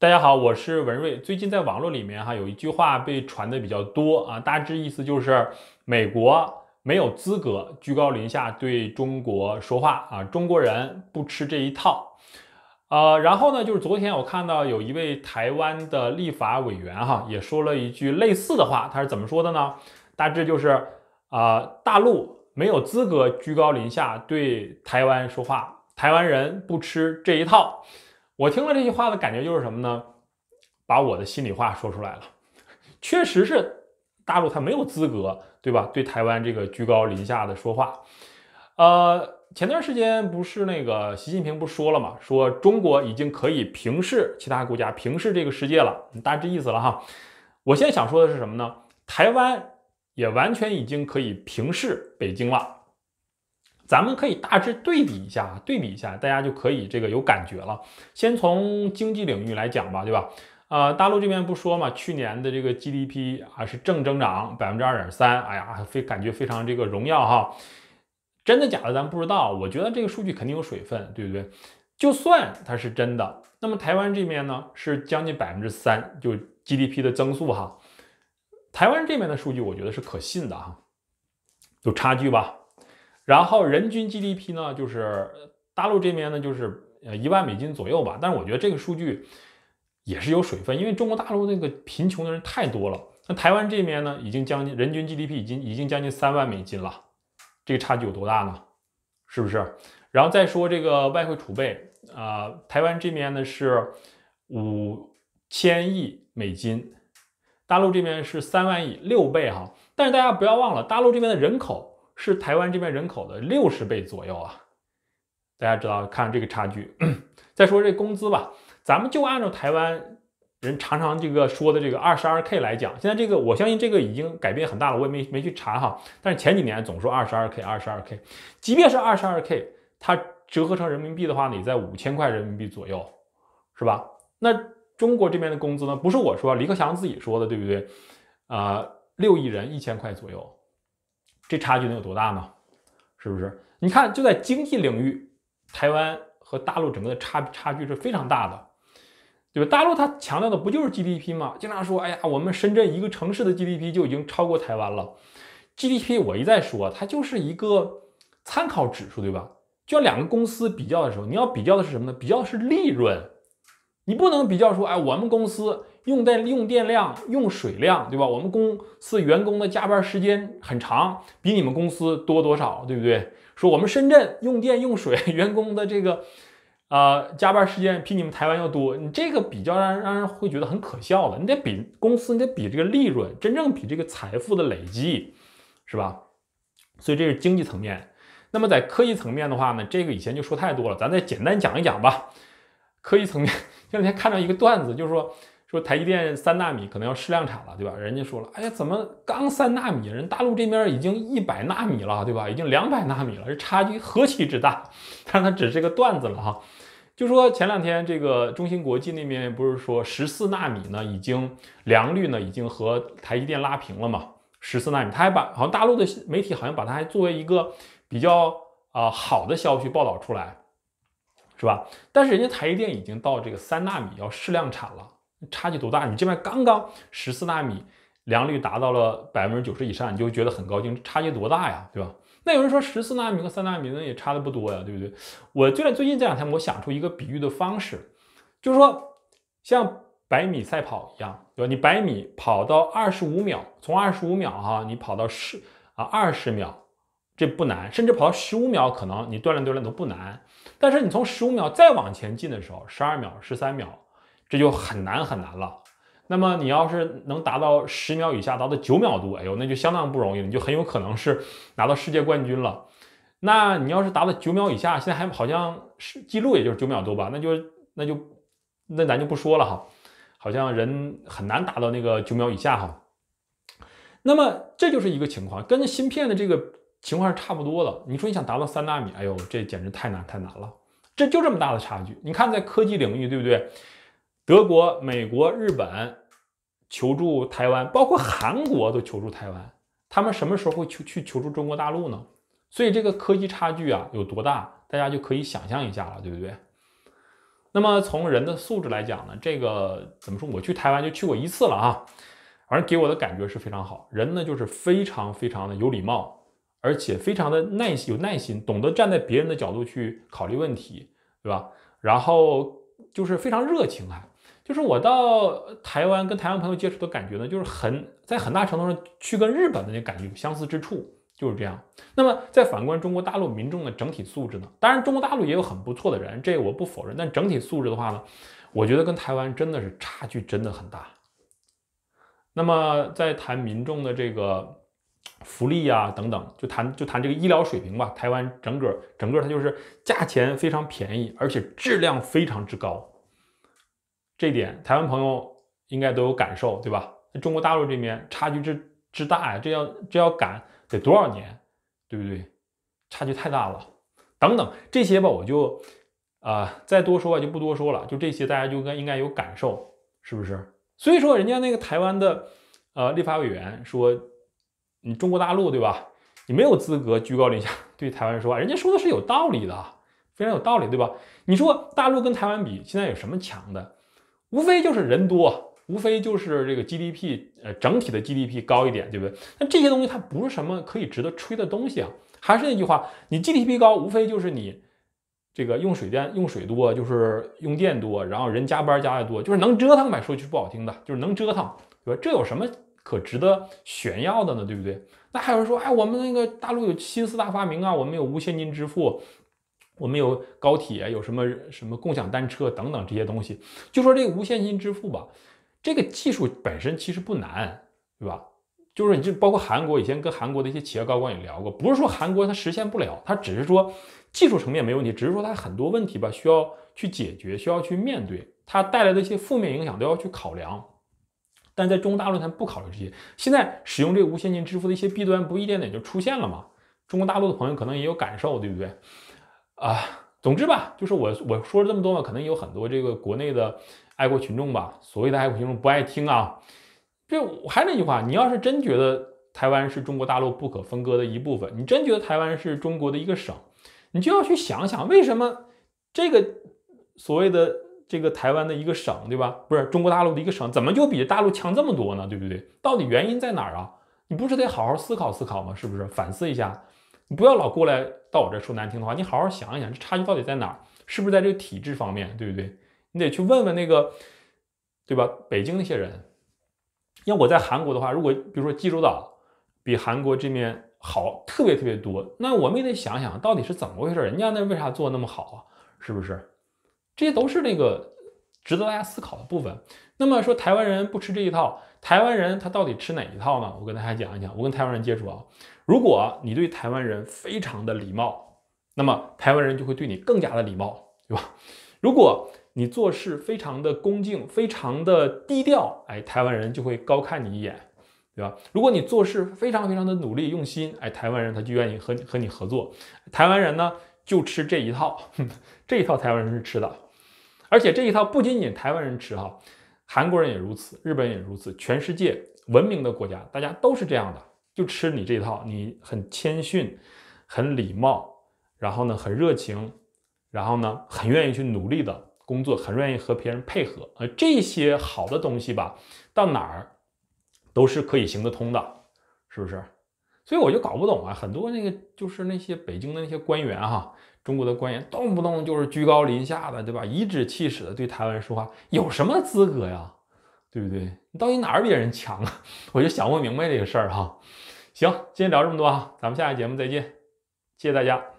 大家好，我是文瑞。最近在网络里面哈，有一句话被传的比较多啊，大致意思就是美国没有资格居高临下对中国说话啊，中国人不吃这一套。呃，然后呢，就是昨天我看到有一位台湾的立法委员哈，也说了一句类似的话，他是怎么说的呢？大致就是啊，大陆没有资格居高临下对台湾说话，台湾人不吃这一套。我听了这句话的感觉就是什么呢？把我的心里话说出来了，确实是大陆他没有资格，对吧？对台湾这个居高临下的说话，呃，前段时间不是那个习近平不说了嘛？说中国已经可以平视其他国家，平视这个世界了，大致意思了哈。我现在想说的是什么呢？台湾也完全已经可以平视北京了。咱们可以大致对比一下，对比一下，大家就可以这个有感觉了。先从经济领域来讲吧，对吧？呃，大陆这边不说嘛，去年的这个 GDP 还是正增长百分之二点三，哎呀，非感觉非常这个荣耀哈。真的假的？咱不知道。我觉得这个数据肯定有水分，对不对？就算它是真的，那么台湾这边呢是将近百分之三，就 GDP 的增速哈。台湾这边的数据，我觉得是可信的哈，有差距吧？然后人均 GDP 呢，就是大陆这边呢，就是呃一万美金左右吧。但是我觉得这个数据也是有水分，因为中国大陆那个贫穷的人太多了。那台湾这边呢，已经将近人均 GDP 已经已经将近三万美金了，这个差距有多大呢？是不是？然后再说这个外汇储备啊，台湾这边呢是五千亿美金，大陆这边是三万亿，六倍哈。但是大家不要忘了，大陆这边的人口。是台湾这边人口的六十倍左右啊！大家知道，看这个差距。再说这工资吧，咱们就按照台湾人常常这个说的这个二十二 K 来讲。现在这个，我相信这个已经改变很大了，我也没没去查哈。但是前几年总说二十二 K，二十二 K，即便是二十二 K，它折合成人民币的话呢，也在五千块人民币左右，是吧？那中国这边的工资呢？不是我说，李克强自己说的，对不对？啊，六亿人一千块左右。这差距能有多大呢？是不是？你看，就在经济领域，台湾和大陆整个的差差距是非常大的，对吧？大陆它强调的不就是 GDP 吗？经常说，哎呀，我们深圳一个城市的 GDP 就已经超过台湾了。GDP 我一再说，它就是一个参考指数，对吧？就像两个公司比较的时候，你要比较的是什么呢？比较是利润，你不能比较说，哎，我们公司。用电用电量、用水量，对吧？我们公司员工的加班时间很长，比你们公司多多少，对不对？说我们深圳用电用水，员工的这个啊加班时间比你们台湾要多，你这个比较让让人会觉得很可笑了。你得比公司，你得比这个利润，真正比这个财富的累积，是吧？所以这是经济层面。那么在科技层面的话呢，这个以前就说太多了，咱再简单讲一讲吧。科技层面，这两天看到一个段子，就是说。说台积电三纳米可能要试量产了，对吧？人家说了，哎呀，怎么刚三纳米，人大陆这边已经一百纳米了，对吧？已经两百纳米了，这差距何其之大！但它只是个段子了哈。就说前两天这个中芯国际那边不是说十四纳米呢，已经良率呢已经和台积电拉平了嘛？十四纳米，他还把好像大陆的媒体好像把它还作为一个比较啊好的消息报道出来，是吧？但是人家台积电已经到这个三纳米要试量产了。差距多大？你这边刚刚十四纳米良率达到了百分之九十以上，你就觉得很高兴，差距多大呀，对吧？那有人说十四纳米和三纳米呢也差的不多呀，对不对？我最最近这两天，我想出一个比喻的方式，就是说像百米赛跑一样，对吧？你百米跑到二十五秒，从二十五秒哈，你跑到十啊二十秒，这不难，甚至跑到十五秒，可能你锻炼锻炼都不难。但是你从十五秒再往前进的时候，十二秒、十三秒。这就很难很难了。那么你要是能达到十秒以下，达到九秒多，哎呦，那就相当不容易了，你就很有可能是拿到世界冠军了。那你要是达到九秒以下，现在还好像是记录，也就是九秒多吧，那就那就那咱就不说了哈，好像人很难达到那个九秒以下哈。那么这就是一个情况，跟芯片的这个情况是差不多的。你说你想达到三纳米，哎呦，这简直太难太难了，这就这么大的差距。你看在科技领域，对不对？德国、美国、日本求助台湾，包括韩国都求助台湾。他们什么时候会求去求助中国大陆呢？所以这个科技差距啊有多大，大家就可以想象一下了，对不对？那么从人的素质来讲呢，这个怎么说？我去台湾就去过一次了啊，反正给我的感觉是非常好。人呢就是非常非常的有礼貌，而且非常的耐心，有耐心，懂得站在别人的角度去考虑问题，对吧？然后就是非常热情，啊，就是我到台湾跟台湾朋友接触的感觉呢，就是很在很大程度上去跟日本的那感觉相似之处就是这样。那么在反观中国大陆民众的整体素质呢，当然中国大陆也有很不错的人，这我不否认。但整体素质的话呢，我觉得跟台湾真的是差距真的很大。那么在谈民众的这个福利啊等等，就谈就谈这个医疗水平吧。台湾整个整个它就是价钱非常便宜，而且质量非常之高。这点台湾朋友应该都有感受，对吧？中国大陆这边差距之之大呀，这要这要赶得多少年，对不对？差距太大了，等等这些吧，我就啊再多说就不多说了，就这些大家就该应该有感受，是不是？所以说人家那个台湾的呃立法委员说，你中国大陆对吧？你没有资格居高临下对台湾人说话，人家说的是有道理的，非常有道理，对吧？你说大陆跟台湾比，现在有什么强的？无非就是人多，无非就是这个 GDP，呃，整体的 GDP 高一点，对不对？那这些东西它不是什么可以值得吹的东西啊。还是那句话，你 GDP 高，无非就是你这个用水电用水多，就是用电多，然后人加班加的多，就是能折腾。说句不好听的，就是能折腾，对吧？这有什么可值得炫耀的呢？对不对？那还有人说，哎，我们那个大陆有新四大发明啊，我们有无现金支付。我们有高铁，有什么什么共享单车等等这些东西。就说这个无现金支付吧，这个技术本身其实不难，对吧？就是你这包括韩国，以前跟韩国的一些企业高管也聊过，不是说韩国它实现不了，它只是说技术层面没问题，只是说它很多问题吧，需要去解决，需要去面对它带来的一些负面影响都要去考量。但在中国大论坛不考虑这些。现在使用这个无现金支付的一些弊端，不一点点就出现了嘛？中国大陆的朋友可能也有感受，对不对？啊，总之吧，就是我我说了这么多嘛，可能有很多这个国内的爱国群众吧，所谓的爱国群众不爱听啊。就我还那句话，你要是真觉得台湾是中国大陆不可分割的一部分，你真觉得台湾是中国的一个省，你就要去想想为什么这个所谓的这个台湾的一个省，对吧？不是中国大陆的一个省，怎么就比大陆强这么多呢？对不对？到底原因在哪儿啊？你不是得好好思考思考吗？是不是反思一下？你不要老过来到我这说难听的话，你好好想一想，这差距到底在哪儿？是不是在这个体制方面，对不对？你得去问问那个，对吧？北京那些人，因为我在韩国的话，如果比如说济州岛比韩国这面好特别特别多，那我们也得想想到底是怎么回事？人家那为啥做那么好啊？是不是？这些都是那个值得大家思考的部分。那么说台湾人不吃这一套，台湾人他到底吃哪一套呢？我跟大家讲一讲，我跟台湾人接触啊。如果你对台湾人非常的礼貌，那么台湾人就会对你更加的礼貌，对吧？如果你做事非常的恭敬，非常的低调，哎，台湾人就会高看你一眼，对吧？如果你做事非常非常的努力用心，哎，台湾人他就愿意和和你合作。台湾人呢，就吃这一套，这一套台湾人是吃的，而且这一套不仅仅台湾人吃哈，韩国人也如此，日本也如此，全世界文明的国家，大家都是这样的。就吃你这套，你很谦逊，很礼貌，然后呢，很热情，然后呢，很愿意去努力的工作，很愿意和别人配合，呃，这些好的东西吧，到哪儿都是可以行得通的，是不是？所以我就搞不懂啊，很多那个就是那些北京的那些官员哈，中国的官员动不动就是居高临下的，对吧？颐指气使的对台湾说话，有什么资格呀？对不对？你到底哪儿比人强啊？我就想不明白这个事儿哈。行，今天聊这么多啊，咱们下期节目再见，谢谢大家。